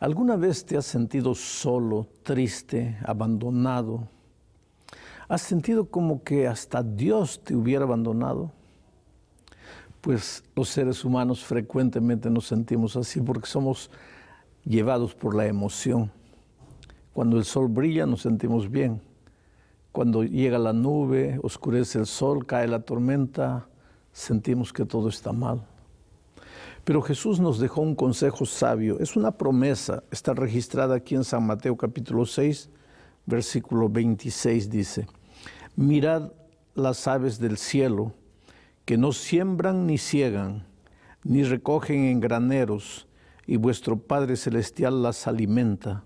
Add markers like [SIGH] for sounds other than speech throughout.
¿Alguna vez te has sentido solo, triste, abandonado? ¿Has sentido como que hasta Dios te hubiera abandonado? Pues los seres humanos frecuentemente nos sentimos así porque somos llevados por la emoción. Cuando el sol brilla nos sentimos bien. Cuando llega la nube, oscurece el sol, cae la tormenta, sentimos que todo está mal. Pero Jesús nos dejó un consejo sabio, es una promesa, está registrada aquí en San Mateo capítulo 6, versículo 26 dice, mirad las aves del cielo, que no siembran ni ciegan, ni recogen en graneros, y vuestro Padre Celestial las alimenta.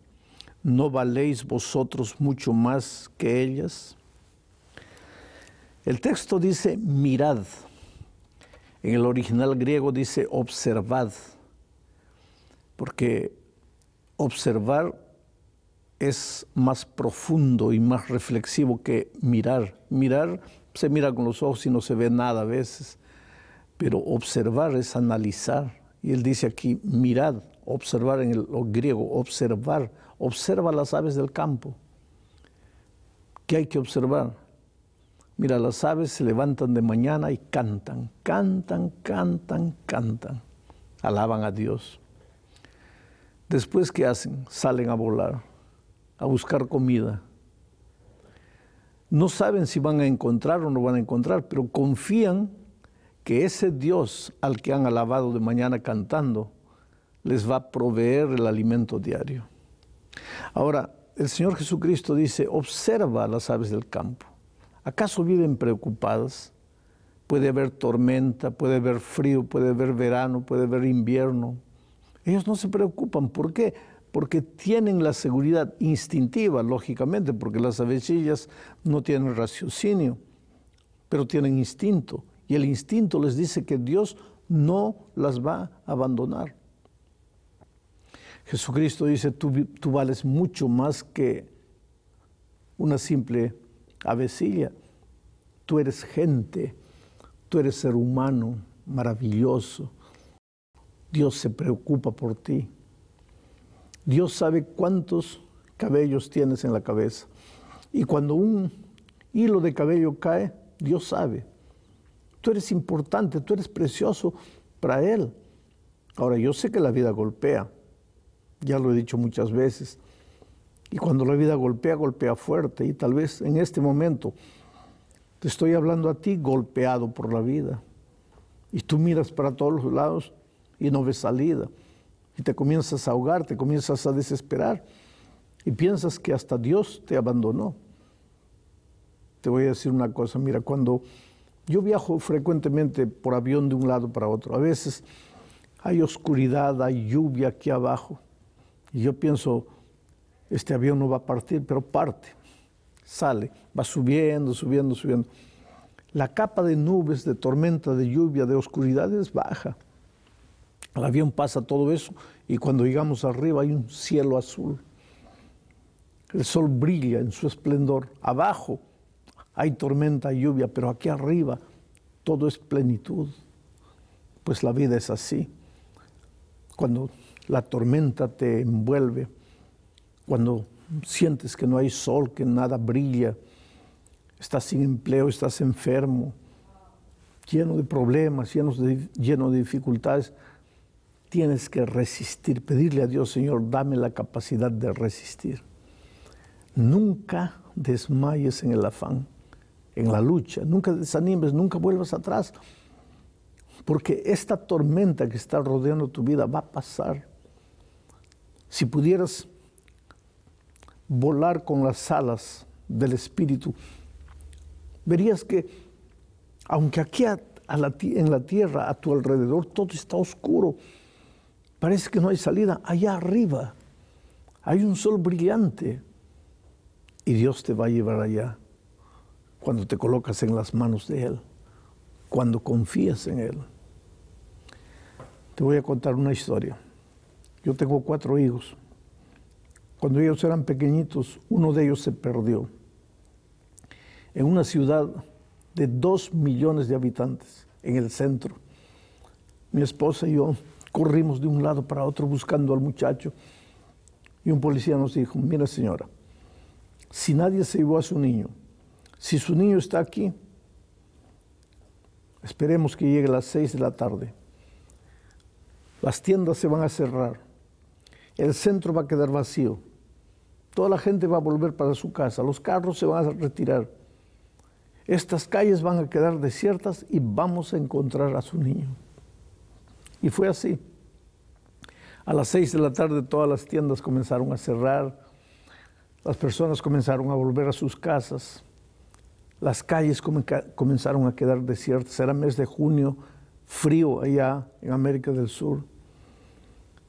¿No valéis vosotros mucho más que ellas? El texto dice, mirad. En el original griego dice observad, porque observar es más profundo y más reflexivo que mirar. Mirar se mira con los ojos y no se ve nada a veces, pero observar es analizar. Y él dice aquí, mirad, observar en el griego, observar, observa las aves del campo. ¿Qué hay que observar? Mira, las aves se levantan de mañana y cantan, cantan, cantan, cantan. Alaban a Dios. Después, ¿qué hacen? Salen a volar, a buscar comida. No saben si van a encontrar o no van a encontrar, pero confían que ese Dios al que han alabado de mañana cantando les va a proveer el alimento diario. Ahora, el Señor Jesucristo dice, observa las aves del campo ¿Acaso viven preocupadas? Puede haber tormenta, puede haber frío, puede haber verano, puede haber invierno. Ellos no se preocupan. ¿Por qué? Porque tienen la seguridad instintiva, lógicamente, porque las avecillas no tienen raciocinio, pero tienen instinto. Y el instinto les dice que Dios no las va a abandonar. Jesucristo dice, tú, tú vales mucho más que una simple avecilla, tú eres gente, tú eres ser humano maravilloso. Dios se preocupa por ti. Dios sabe cuántos cabellos tienes en la cabeza. Y cuando un hilo de cabello cae, Dios sabe. Tú eres importante, tú eres precioso para Él. Ahora, yo sé que la vida golpea, ya lo he dicho muchas veces, y cuando la vida golpea, golpea fuerte. Y tal vez en este momento te estoy hablando a ti golpeado por la vida. Y tú miras para todos los lados y no ves salida. Y te comienzas a ahogar, te comienzas a desesperar. Y piensas que hasta Dios te abandonó. Te voy a decir una cosa, mira, cuando yo viajo frecuentemente por avión de un lado para otro, a veces hay oscuridad, hay lluvia aquí abajo. Y yo pienso, este avión no va a partir, pero parte, sale, va subiendo, subiendo, subiendo. La capa de nubes, de tormenta, de lluvia, de oscuridad es baja. El avión pasa todo eso y cuando llegamos arriba hay un cielo azul. El sol brilla en su esplendor. Abajo hay tormenta, y lluvia, pero aquí arriba todo es plenitud. Pues la vida es así. Cuando la tormenta te envuelve, cuando sientes que no hay sol, que nada brilla, estás sin empleo, estás enfermo, lleno de problemas, lleno de, dificultades, tienes que resistir, pedirle a Dios, Señor, dame la capacidad de resistir. Nunca desmayes en el afán, en la lucha, nunca desanimes, nunca vuelvas atrás, porque esta tormenta que está rodeando tu vida va a pasar. Si pudieras volar con las alas del Espíritu, verías que aunque aquí en la tierra, a tu alrededor, todo está oscuro, parece que no hay salida, allá arriba hay un sol brillante y Dios te va a llevar allá cuando te colocas en las manos de Él, cuando confías en Él. Te voy a contar una historia. Yo tengo cuatro hijos. Cuando ellos eran pequeñitos, uno de ellos se perdió en una ciudad de dos millones de habitantes, en el centro. Mi esposa y yo corrimos de un lado para otro buscando al muchacho y un policía nos dijo, mira señora, si nadie se llevó a su niño, si su niño está aquí, esperemos que llegue a las seis de la tarde. Las tiendas se van a cerrar, el centro va a quedar vacío Toda la gente va a volver para su casa, los carros se van a retirar. Estas calles van a quedar desiertas y vamos a encontrar a su niño. Y fue así. A las seis de la tarde todas las tiendas comenzaron a cerrar, las personas comenzaron a volver a sus casas, las calles comenzaron a quedar desiertas. Era mes de junio, frío allá en América del Sur.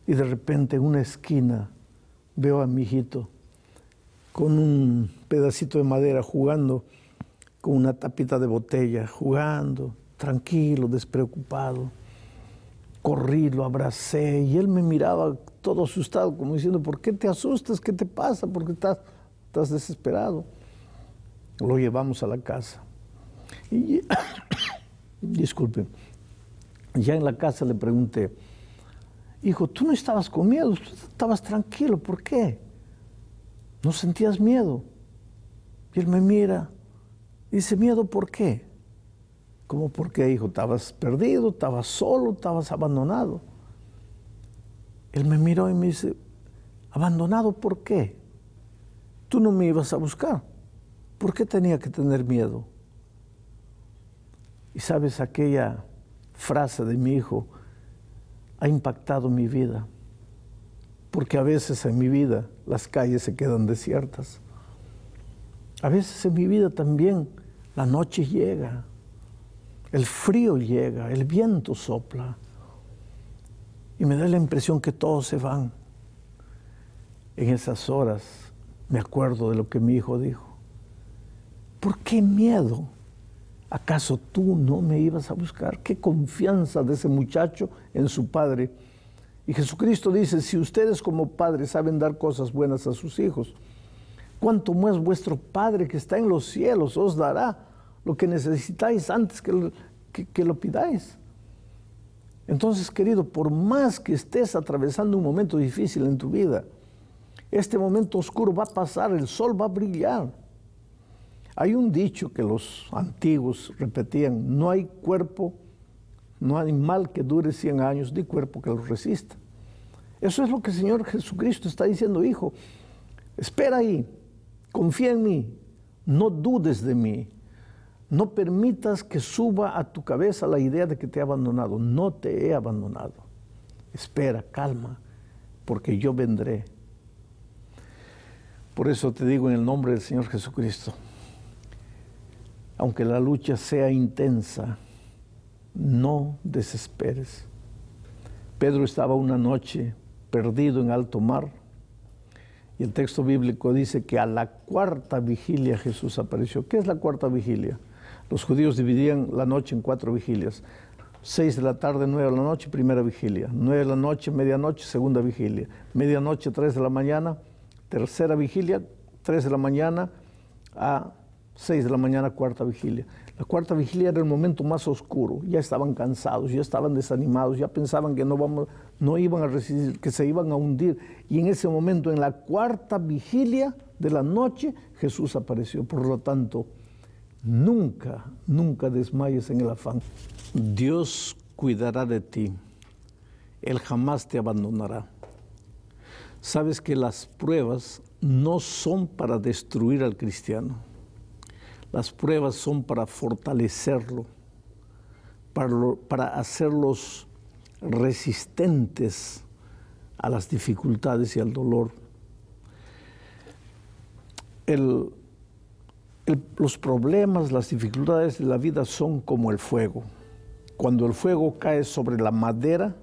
Y de repente en una esquina veo a mi hijito con un pedacito de madera, jugando con una tapita de botella, jugando, tranquilo, despreocupado. Corrí, lo abracé y él me miraba todo asustado, como diciendo, ¿por qué te asustas? ¿Qué te pasa? ¿Por qué estás, desesperado? Lo llevamos a la casa. Y, [COUGHS] disculpe ya en la casa le pregunté, hijo, tú no estabas con miedo, estabas tranquilo, ¿por qué? no sentías miedo. Y él me mira y dice, miedo, ¿por qué? ...como por qué, hijo? Estabas perdido, estabas solo, estabas abandonado. Él me miró y me dice, ¿abandonado por qué? Tú no me ibas a buscar. ¿Por qué tenía que tener miedo? Y sabes, aquella frase de mi hijo ha impactado mi vida, porque a veces en mi vida las calles se quedan desiertas. A veces en mi vida también la noche llega, el frío llega, el viento sopla y me da la impresión que todos se van. En esas horas me acuerdo de lo que mi hijo dijo. ¿Por qué miedo? ¿Acaso tú no me ibas a buscar? ¿Qué confianza de ese muchacho en su padre? Y Jesucristo dice, si ustedes como padres saben dar cosas buenas a sus hijos, ¿cuánto más vuestro Padre que está en los cielos os dará lo que necesitáis antes que lo, que lo pidáis. Entonces, querido, por más que estés atravesando un momento difícil en tu vida, este momento oscuro va a pasar, el sol va a brillar. Hay un dicho que los antiguos repetían, no hay cuerpo no hay mal que dure 100 años ni cuerpo que lo resista. Eso es lo que el Señor Jesucristo está diciendo, hijo. Espera ahí, confía en mí, no dudes de mí. No permitas que suba a tu cabeza la idea de que te he abandonado. No te he abandonado. Espera, calma, porque yo vendré. Por eso te digo en el nombre del Señor Jesucristo, aunque la lucha sea intensa, no desesperes. Pedro estaba una noche perdido en alto mar y el texto bíblico dice que a la cuarta vigilia Jesús apareció. ¿Qué es la cuarta vigilia? Los judíos dividían la noche en cuatro vigilias. Seis de la tarde, nueve de la noche, primera vigilia. Nueve de la noche, medianoche, segunda vigilia. Medianoche, tres de la mañana, tercera vigilia, tres de la mañana a 6 de la mañana, cuarta vigilia. La cuarta vigilia era el momento más oscuro, ya estaban cansados, ya estaban desanimados, ya pensaban que no, vamos, no iban a resistir, que se iban a hundir. Y en ese momento, en la cuarta vigilia de la noche, Jesús apareció. Por lo tanto, nunca, nunca desmayes en el afán. Dios cuidará de ti, Él jamás te abandonará. Sabes que las pruebas no son para destruir al cristiano las pruebas son para fortalecerlo, para, hacerlos resistentes a las dificultades y al dolor. los problemas, las dificultades de la vida son como el fuego. Cuando el fuego cae sobre la madera,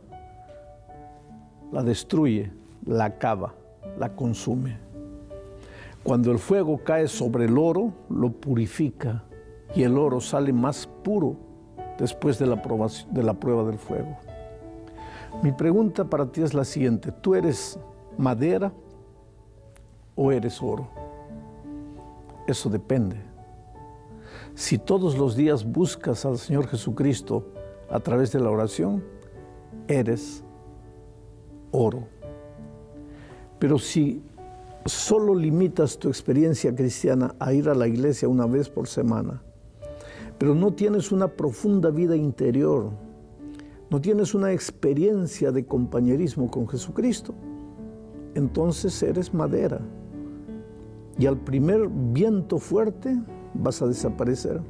la destruye, la acaba, la consume. Cuando el fuego cae sobre el oro, lo purifica y el oro sale más puro después de la, de la prueba del fuego. Mi pregunta para ti es la siguiente. ¿Tú eres madera o eres oro? Eso depende. Si todos los días buscas al Señor Jesucristo a través de la oración, eres oro. Pero si solo limitas tu experiencia cristiana a ir a la iglesia una vez por semana, pero no tienes una profunda vida interior, no tienes una experiencia de compañerismo con Jesucristo, entonces eres madera y al primer viento fuerte vas a desaparecer,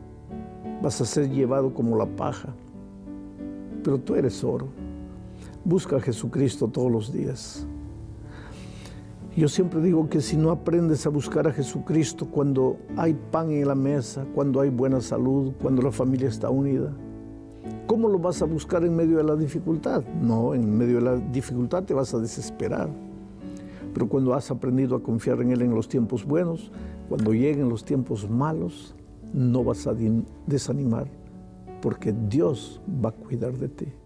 vas a ser llevado como la paja, pero tú eres oro. Busca a Jesucristo todos los días. Yo siempre digo que si no aprendes a buscar a Jesucristo cuando hay pan en la mesa, cuando hay buena salud, cuando la familia está unida, ¿cómo lo vas a buscar en medio de la dificultad? No, en medio de la dificultad te vas a desesperar. Pero cuando has aprendido a confiar en Él en los tiempos buenos, cuando lleguen los tiempos malos, no vas a desanimar, porque Dios va a cuidar de ti.